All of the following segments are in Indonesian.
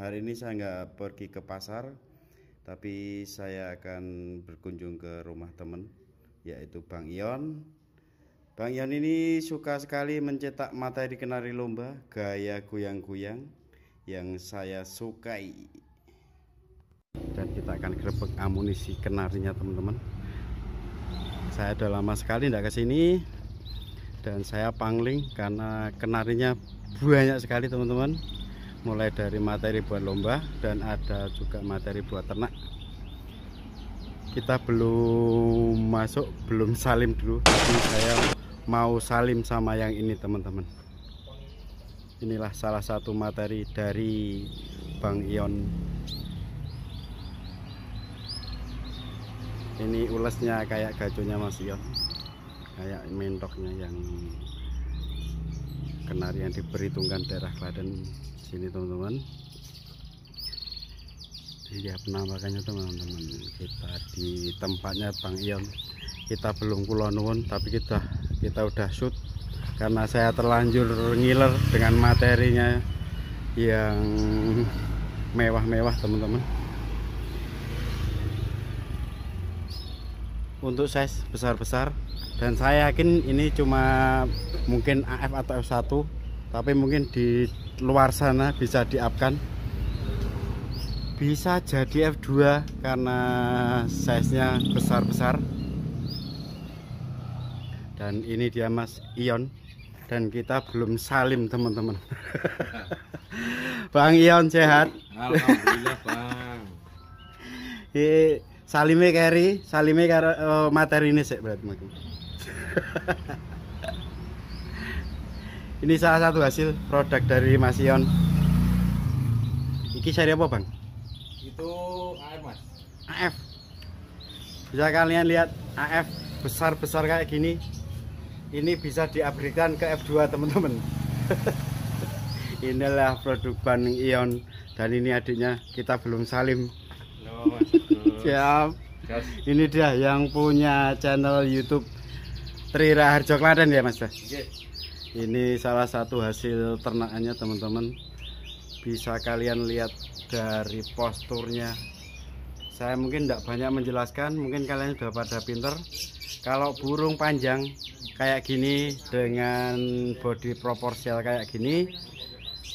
hari ini saya nggak pergi ke pasar tapi saya akan berkunjung ke rumah teman yaitu Bang Ion Bang Ion ini suka sekali mencetak materi kenari lomba gaya goyang-goyang yang saya sukai dan kita akan grebek amunisi kenarinya teman-teman saya udah lama sekali tidak kesini dan saya pangling karena kenarinya banyak sekali teman-teman mulai dari materi buat lomba dan ada juga materi buat ternak kita belum masuk belum salim dulu tapi saya mau salim sama yang ini teman-teman inilah salah satu materi dari Bang Ion ini ulesnya kayak gajunya Mas Ion kayak mentoknya yang kenari yang diperhitungkan daerah Klaten sini teman-teman iya penampakannya teman-teman kita di tempatnya Bang Ion kita belum kulonun tapi kita kita udah shoot karena saya terlanjur ngiler dengan materinya yang mewah-mewah teman-teman untuk size besar-besar dan saya yakin ini cuma mungkin AF atau F1 tapi mungkin di luar sana bisa diapkan bisa jadi F2 karena size-nya besar-besar dan ini dia mas Ion dan kita belum salim teman-teman Bang Ion sehat Alhamdulillah Bang Salime Keri, salime eh, materi ini sih berarti ini salah satu hasil produk dari Masion iki seri apa bang? itu AF mas AF bisa kalian lihat AF besar-besar kayak gini ini bisa diabrikan ke F2 teman-teman inilah produk ban Ion dan ini adiknya kita belum salim siap ini dia yang punya channel YouTube Trira Harjo Klaten ya Mas. Okay. Iya. Ini salah satu hasil ternakannya teman-teman. Bisa kalian lihat dari posturnya. Saya mungkin tidak banyak menjelaskan, mungkin kalian sudah pada pinter. Kalau burung panjang kayak gini dengan body proporsial kayak gini,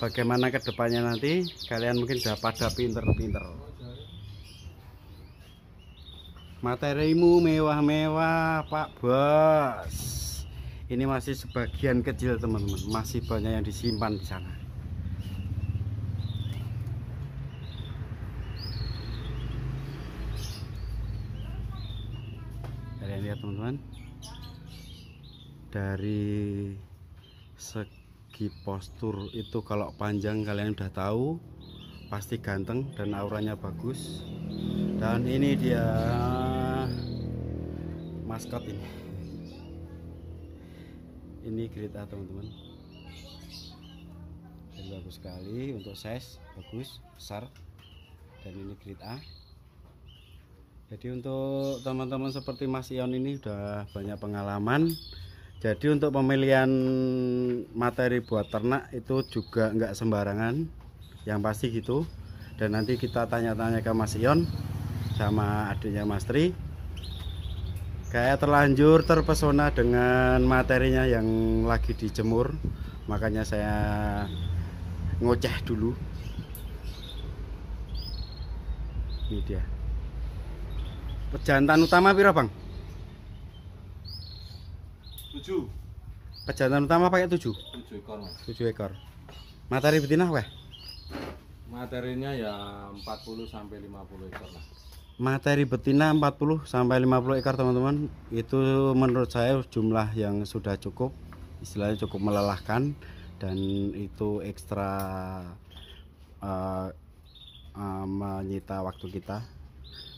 bagaimana kedepannya nanti kalian mungkin sudah pada pinter-pinter materimu mewah-mewah Pak Bos ini masih sebagian kecil teman-teman masih banyak yang disimpan di sana kalian lihat teman-teman dari segi postur itu kalau panjang kalian udah tahu pasti ganteng dan auranya bagus dan ini dia maskot ini ini kereta teman-teman jadi bagus sekali untuk size bagus besar dan ini grade A jadi untuk teman-teman seperti Mas Ion ini udah banyak pengalaman jadi untuk pemilihan materi buat ternak itu juga nggak sembarangan yang pasti gitu dan nanti kita tanya-tanya ke Mas Ion sama adiknya Mas Tri kayak terlanjur terpesona dengan materinya yang lagi dijemur makanya saya ngoceh dulu ini dia pejantan utama pira bang? 7 pejantan utama pakai tujuh? Tujuh ekor mas 7 ekor materi betina weh? materinya ya 40 sampai 50 ekor lah materi betina 40 sampai 50 ekor teman-teman itu menurut saya jumlah yang sudah cukup istilahnya cukup melelahkan dan itu ekstra uh, uh, menyita waktu kita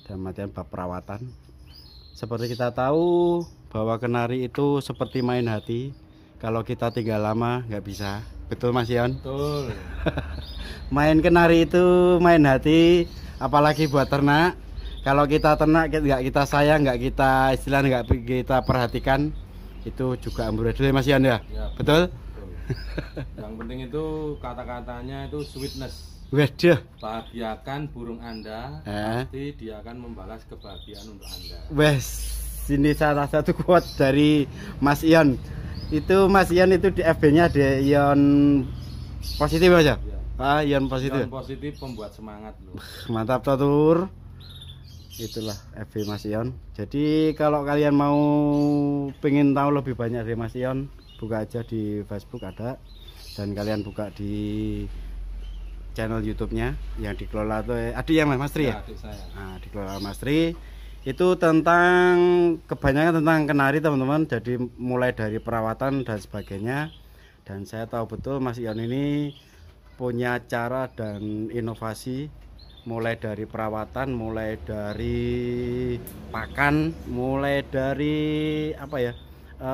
dan matian bab perawatan seperti kita tahu bahwa kenari itu seperti main hati kalau kita tinggal lama nggak bisa betul Mas Ion? betul main kenari itu main hati apalagi buat ternak kalau kita ternak nggak kita sayang nggak kita istilah nggak kita perhatikan itu juga amburadul Mas Ian ya, ya betul, betul. yang penting itu kata-katanya itu sweetness Wedeh. Bahagiakan burung Anda, eh. pasti dia akan membalas kebahagiaan untuk Anda. Wes, sini salah satu quote dari Mas Ian. Itu Mas Ian itu di FB-nya di Ion positif aja. Ya. Ah, Ion positif. Ion positif pembuat semangat loh. Mantap tatur itulah FB Mas jadi kalau kalian mau pengen tahu lebih banyak dari Mas buka aja di Facebook ada dan kalian buka di channel YouTube-nya yang dikelola oleh adik yang Mas Tri ya, ya? saya. Nah, dikelola Mas Tri itu tentang kebanyakan tentang kenari teman-teman jadi mulai dari perawatan dan sebagainya dan saya tahu betul Mas Ion ini punya cara dan inovasi mulai dari perawatan, mulai dari pakan, mulai dari apa ya e,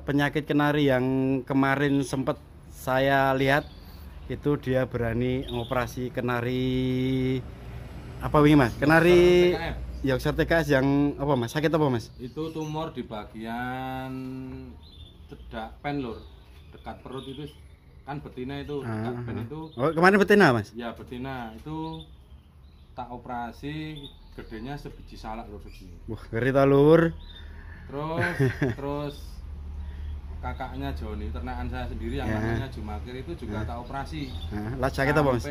penyakit kenari yang kemarin sempat saya lihat itu dia berani operasi kenari apa wingi mas? Kenari Yorkshire TKS yang apa mas? Sakit apa mas? Itu tumor di bagian cedak pen lur dekat perut itu kan betina itu dekat ah, pen ah, ah. itu oh kemarin betina mas? ya betina itu tak operasi gedenya sebiji salak lur segini wah ngeri ta lur terus terus kakaknya Joni ternakan saya sendiri yang namanya Jumakir itu juga tak operasi lah sakit apa mas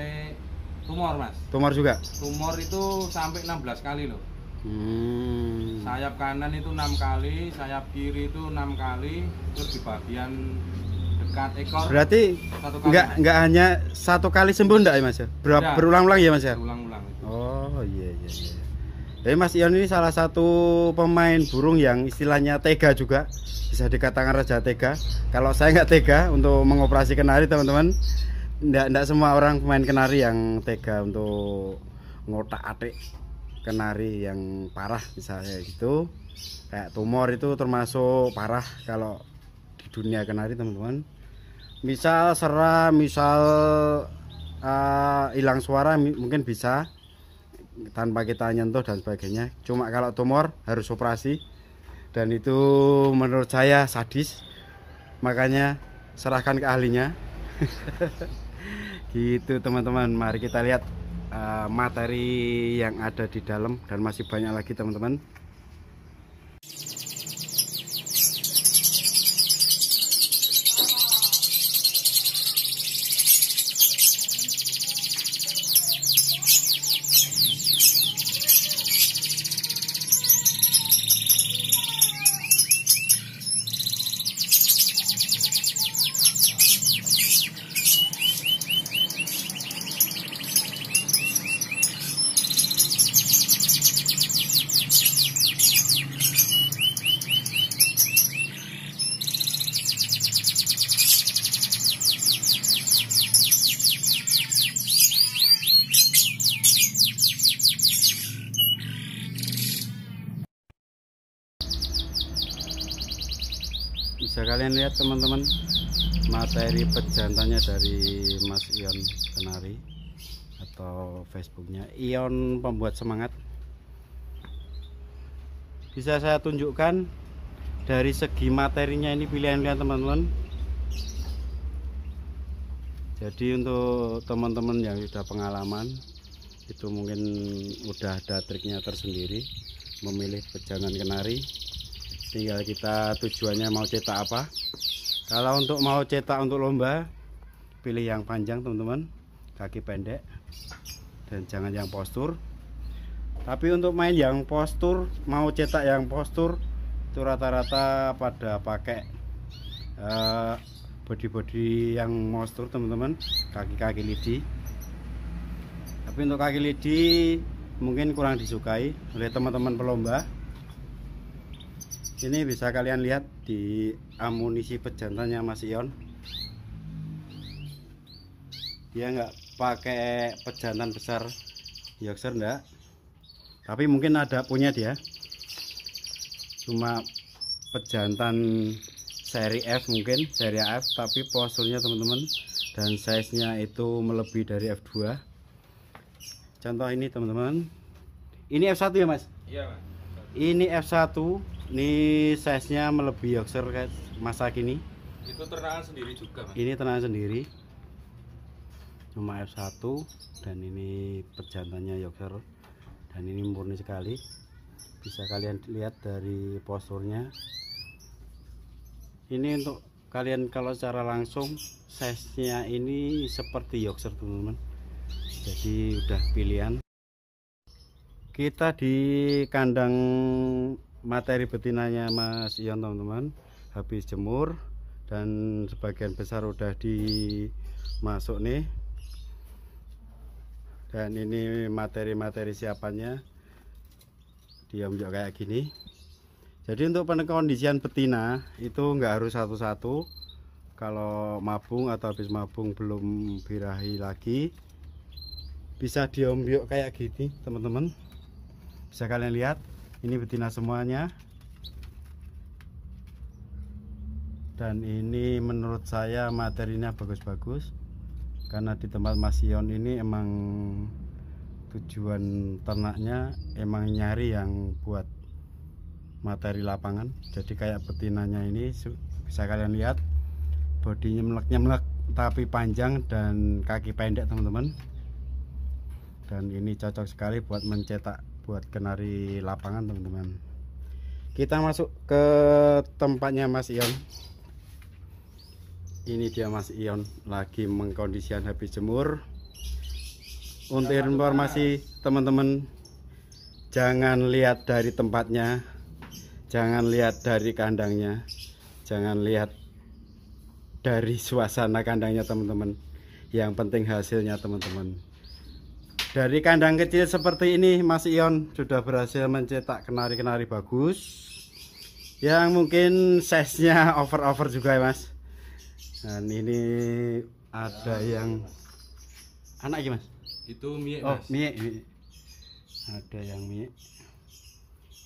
tumor mas tumor juga tumor itu sampai 16 kali loh hmm. sayap kanan itu enam kali sayap kiri itu enam kali terus di bagian dekat ekor berarti enggak enggak hanya satu kali sembuh ya, ya? enggak ya mas ya berulang-ulang ya mas ya berulang Oh, iya iya iya. Jadi Mas Ion ini salah satu pemain burung yang istilahnya tega juga bisa dikatakan raja tega. Kalau saya nggak tega untuk mengoperasi kenari teman-teman, ndak ndak semua orang pemain kenari yang tega untuk ngotak atik kenari yang parah misalnya gitu. Kayak tumor itu termasuk parah kalau di dunia kenari teman-teman. Misal serah, misal uh, hilang suara mungkin bisa tanpa kita nyentuh dan sebagainya cuma kalau tumor harus operasi dan itu menurut saya sadis makanya serahkan ke ahlinya gitu teman-teman mari kita lihat uh, materi yang ada di dalam dan masih banyak lagi teman-teman kalian lihat teman-teman materi pejantannya dari Mas Ion Kenari atau Facebooknya Ion Pembuat Semangat bisa saya tunjukkan dari segi materinya ini pilihan lihat teman-teman jadi untuk teman-teman yang sudah pengalaman itu mungkin udah ada triknya tersendiri memilih pejantan kenari tinggal kita tujuannya mau cetak apa kalau untuk mau cetak untuk lomba pilih yang panjang teman-teman kaki pendek dan jangan yang postur tapi untuk main yang postur mau cetak yang postur itu rata-rata pada pakai body eh, body-body yang postur teman-teman kaki-kaki lidi tapi untuk kaki lidi mungkin kurang disukai oleh teman-teman pelomba ini bisa kalian lihat di amunisi pejantannya Mas Ion dia nggak pakai pejantan besar Yorkshire enggak tapi mungkin ada punya dia cuma pejantan seri F mungkin seri F tapi posturnya teman-teman dan size-nya itu melebihi dari F2 contoh ini teman-teman ini F1 ya mas? iya mas ini F1 ini size-nya melebihi Yorkshire kayak masa kini. Itu ternaan sendiri juga, Mas. Ini ternaan sendiri. Cuma F1 dan ini pejantannya Yorkshire. Dan ini murni sekali. Bisa kalian lihat dari posturnya. Ini untuk kalian kalau secara langsung size-nya ini seperti Yorkshire, teman-teman. Jadi udah pilihan. Kita di kandang materi betinanya Mas Ion teman-teman habis jemur dan sebagian besar udah dimasuk nih dan ini materi-materi siapannya diam juga kayak gini jadi untuk kondisian betina itu nggak harus satu-satu kalau mabung atau habis mabung belum birahi lagi bisa diombyok kayak gini teman-teman bisa kalian lihat ini betina semuanya dan ini menurut saya materinya bagus-bagus karena di tempat masion ini emang tujuan ternaknya emang nyari yang buat materi lapangan jadi kayak betinanya ini bisa kalian lihat bodinya melek-nyemlek tapi panjang dan kaki pendek teman-teman dan ini cocok sekali buat mencetak buat kenari lapangan teman-teman kita masuk ke tempatnya Mas Ion ini dia Mas Ion lagi mengkondisian habis jemur untuk informasi teman-teman jangan lihat dari tempatnya jangan lihat dari kandangnya jangan lihat dari suasana kandangnya teman-teman yang penting hasilnya teman-teman dari kandang kecil seperti ini Mas Ion sudah berhasil mencetak kenari-kenari bagus yang mungkin size-nya over-over juga ya mas dan ini ada ya, yang mas. anak gimana mas itu mie oh, mas mie, mie ada yang mie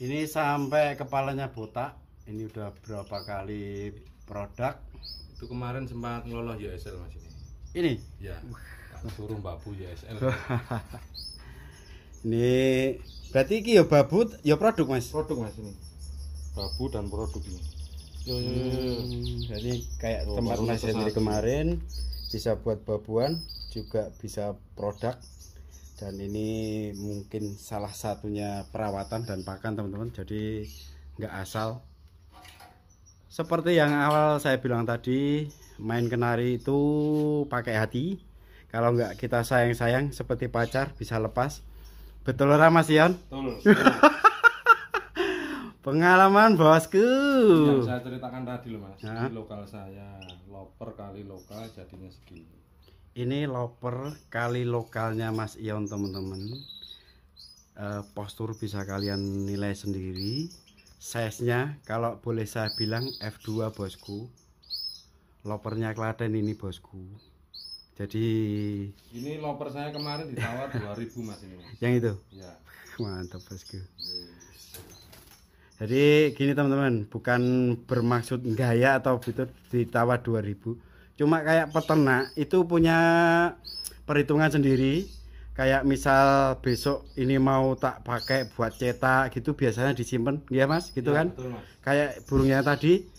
ini sampai kepalanya botak ini udah berapa kali produk itu kemarin sempat ngelola USL mas ini ini ya Suruh babu YSL. Ya, ini berarti ini ya babu ya produk Mas. Produk Mas ini. Babu dan produk ini. hmm. Jadi kayak oh, tempat Mas dari kemarin bisa buat babuan juga bisa produk dan ini mungkin salah satunya perawatan dan pakan teman-teman jadi nggak asal seperti yang awal saya bilang tadi main kenari itu pakai hati kalau nggak kita sayang-sayang seperti pacar bisa lepas betul ora Mas Ion pengalaman bosku yang saya ceritakan tadi loh Mas nah. Ini lokal saya loper kali lokal jadinya segini ini loper kali lokalnya Mas Ion teman-teman uh, postur bisa kalian nilai sendiri size nya kalau boleh saya bilang F2 bosku lopernya Klaten ini bosku jadi ini loper saya kemarin ditawar 2000 Mas ini. Mas. Yang itu? Ya. Mantap Bosku. Jadi gini teman-teman, bukan bermaksud gaya atau gitu ditawar 2000. Cuma kayak peternak itu punya perhitungan sendiri. Kayak misal besok ini mau tak pakai buat cetak gitu biasanya disimpan, ya Mas, gitu ya, kan? Betul, mas. Kayak burungnya tadi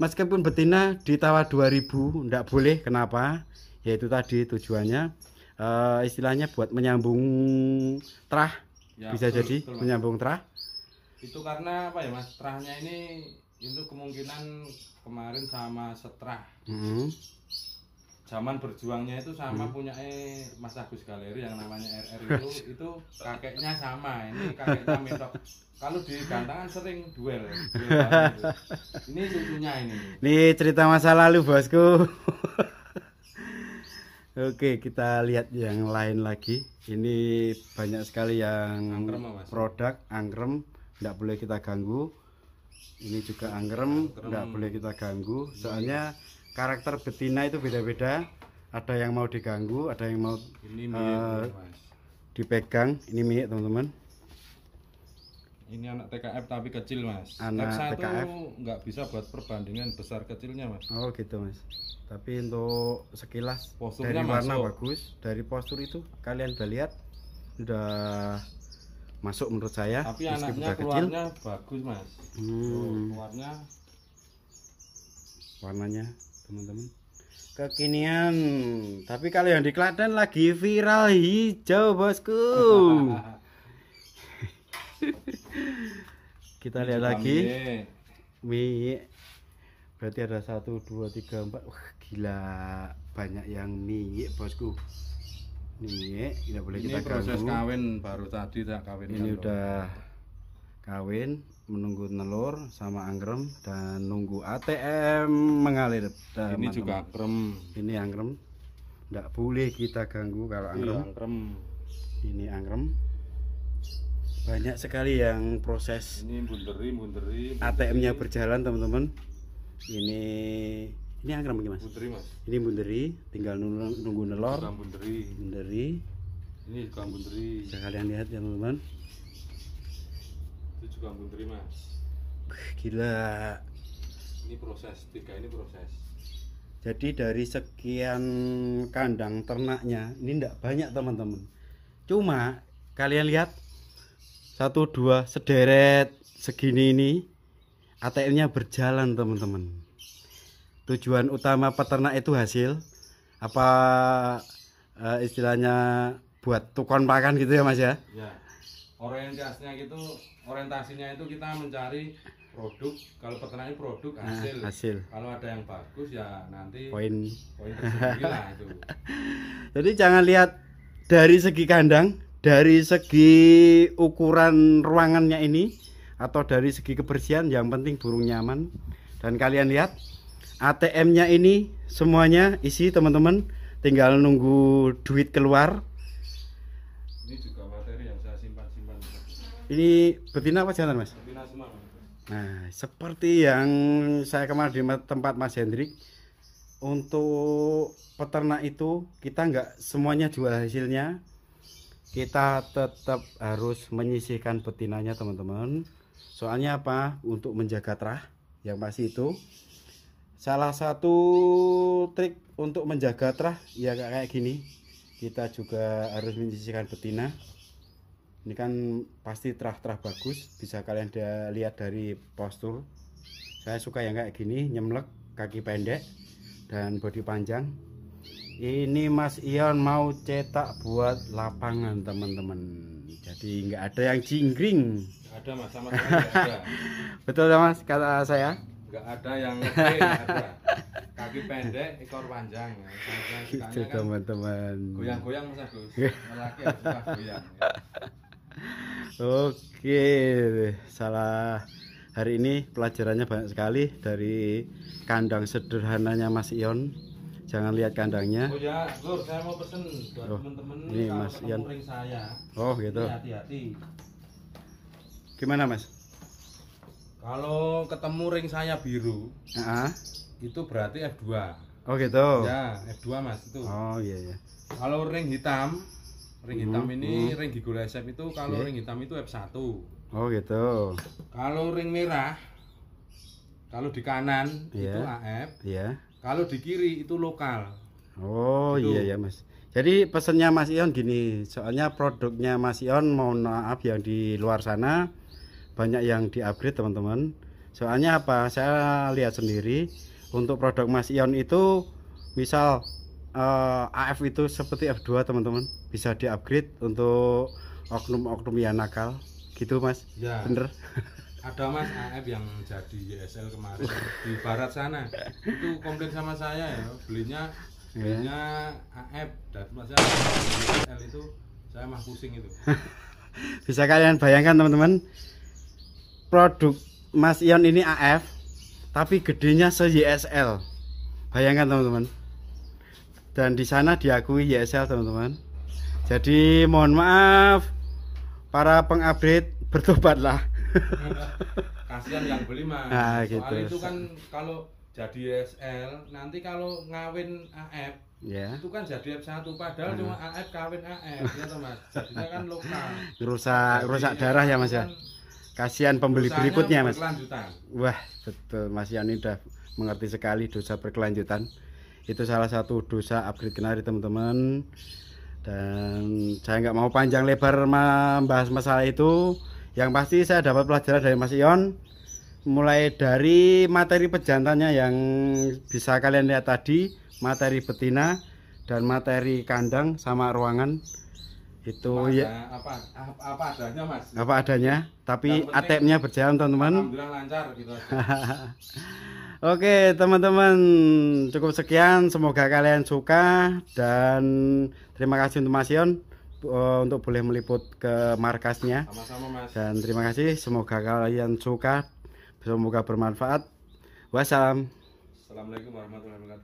meskipun betina ditawar 2000 enggak boleh kenapa? yaitu tadi tujuannya uh, istilahnya buat menyambung terah ya, bisa betul, jadi betul, menyambung terah itu karena apa ya mas terahnya ini itu kemungkinan kemarin sama seterah hmm. zaman berjuangnya itu sama hmm. punya Mas Agus Galeri yang namanya RR itu itu kakeknya sama ini kakeknya mitok kalau di gantangan sering duel, duel ini cucunya ini ini cerita masa lalu bosku Oke, kita lihat yang lain lagi. Ini banyak sekali yang angrem, produk angrem, tidak boleh kita ganggu. Ini juga angrem, tidak boleh kita ganggu. Soalnya karakter betina itu beda-beda. Ada yang mau diganggu, ada yang mau ini uh, dipegang. Ini milik teman-teman ini anak TKF tapi kecil mas anak F1 TKF nggak bisa buat perbandingan besar kecilnya mas oh gitu mas tapi untuk sekilas Posturnya dari warna masuk. bagus dari postur itu kalian udah lihat udah masuk menurut saya tapi anaknya keluarnya kecil. bagus mas hmm. warnanya teman-teman kekinian tapi kalau yang di Klaten lagi viral hijau bosku kita lihat lagi mie berarti ada satu dua tiga empat Wah, gila banyak yang mie bosku mie tidak boleh ini kita proses ganggu. kawin baru tadi tak kawin ini udah kawin menunggu telur sama anggrem dan nunggu ATM mengalir dan ini juga anggrem ini anggrem tidak boleh kita ganggu kalau iya, anggrem, anggrem. ini anggrem banyak sekali yang proses ini bunderi bunderi, bunderi. ATM-nya berjalan teman-teman ini ini angkrem mas? Bunderi mas. Ini bunderi, tinggal nunggu, nunggu nelor. bunderi. Bunderi. Ini juga bunderi. Bisa kalian lihat ya teman-teman. Itu juga bunderi mas. Gila. Ini proses, tiga ini proses. Jadi dari sekian kandang ternaknya, ini tidak banyak teman-teman. Cuma kalian lihat satu dua sederet segini ini ATM-nya berjalan teman-teman tujuan utama peternak itu hasil apa e, istilahnya buat tukon pakan gitu ya mas ya, ya. orientasinya gitu orientasinya itu kita mencari produk kalau peternak ini produk nah, hasil nah, hasil kalau ada yang bagus ya nanti poin poin itu jadi jangan lihat dari segi kandang dari segi ukuran ruangannya ini atau dari segi kebersihan yang penting burung nyaman dan kalian lihat ATM nya ini semuanya isi teman-teman tinggal nunggu duit keluar ini juga materi yang saya simpan-simpan ini betina apa jantan mas? betina semua nah seperti yang saya kemarin di tempat mas Hendrik untuk peternak itu kita nggak semuanya jual hasilnya kita tetap harus menyisihkan betinanya teman-teman soalnya apa untuk menjaga terah yang pasti itu salah satu trik untuk menjaga terah ya kayak gini kita juga harus menyisihkan betina ini kan pasti terah-terah bagus bisa kalian lihat dari postur saya suka yang kayak gini nyemlek kaki pendek dan bodi panjang ini Mas Ion mau cetak buat lapangan teman-teman jadi nggak ada yang jingkring nggak ada mas sama sekali ada betul ya mas kata saya nggak ada yang kering, ada. kaki pendek ekor panjang gitu kan teman-teman goyang-goyang mas Agus lelaki oke salah hari ini pelajarannya banyak sekali dari kandang sederhananya Mas Ion Jangan lihat kandangnya. Oh ya, Lur, saya mau pesen buat oh, teman-teman ini Mas Ian. saya. Oh, gitu. Hati-hati. Gimana, Mas? Kalau ketemu ring saya biru, uh -huh. itu berarti F2. Oh, gitu. Ya, F2, Mas, itu. Oh, iya iya. Kalau ring hitam, ring hmm, hitam hmm, ini hmm. ring gigol SF itu kalau yeah. ring hitam itu F1 oh gitu kalau ring merah kalau di kanan yeah. itu AF yeah. Kalau di kiri itu lokal. Oh itu. iya ya Mas. Jadi pesennya Mas Ion gini, soalnya produknya Mas Ion mau maaf yang di luar sana banyak yang di-upgrade teman-teman. Soalnya apa? Saya lihat sendiri untuk produk Mas Ion itu misal uh, eh, AF itu seperti F2 teman-teman bisa di upgrade untuk oknum-oknum yang nakal gitu mas ya. bener ada mas AF yang jadi YSL kemarin di barat sana itu komplain sama saya ya belinya iya. belinya AF dan mas YSL itu saya mah pusing itu bisa kalian bayangkan teman-teman produk Mas Ion ini AF tapi gedenya se YSL bayangkan teman-teman dan di sana diakui YSL teman-teman jadi mohon maaf para pengupgrade bertobatlah kasihan yang beli mas nah, soal gitu. itu kan kalau jadi SL nanti kalau ngawin AF yeah. itu kan jadi F1 padahal uh. cuma AF kawin AF ya mas jadinya kan lokal rusak rusak darah ya mas ya kan kasihan pembeli berikutnya mas wah betul mas Yani udah mengerti sekali dosa berkelanjutan itu salah satu dosa upgrade kenari teman-teman dan saya nggak mau panjang lebar membahas masalah itu yang pasti saya dapat pelajaran dari Mas Ion mulai dari materi pejantannya yang bisa kalian lihat tadi materi betina dan materi kandang sama ruangan itu apa ya apa, apa apa adanya mas apa adanya tapi atm berjalan teman-teman lancar gitu Oke teman-teman cukup sekian semoga kalian suka dan terima kasih untuk Mas Ion uh, untuk boleh meliput ke markasnya. Sama-sama, Mas. Dan terima kasih, semoga kalian suka, semoga bermanfaat. Wassalam. Assalamualaikum warahmatullahi wabarakatuh.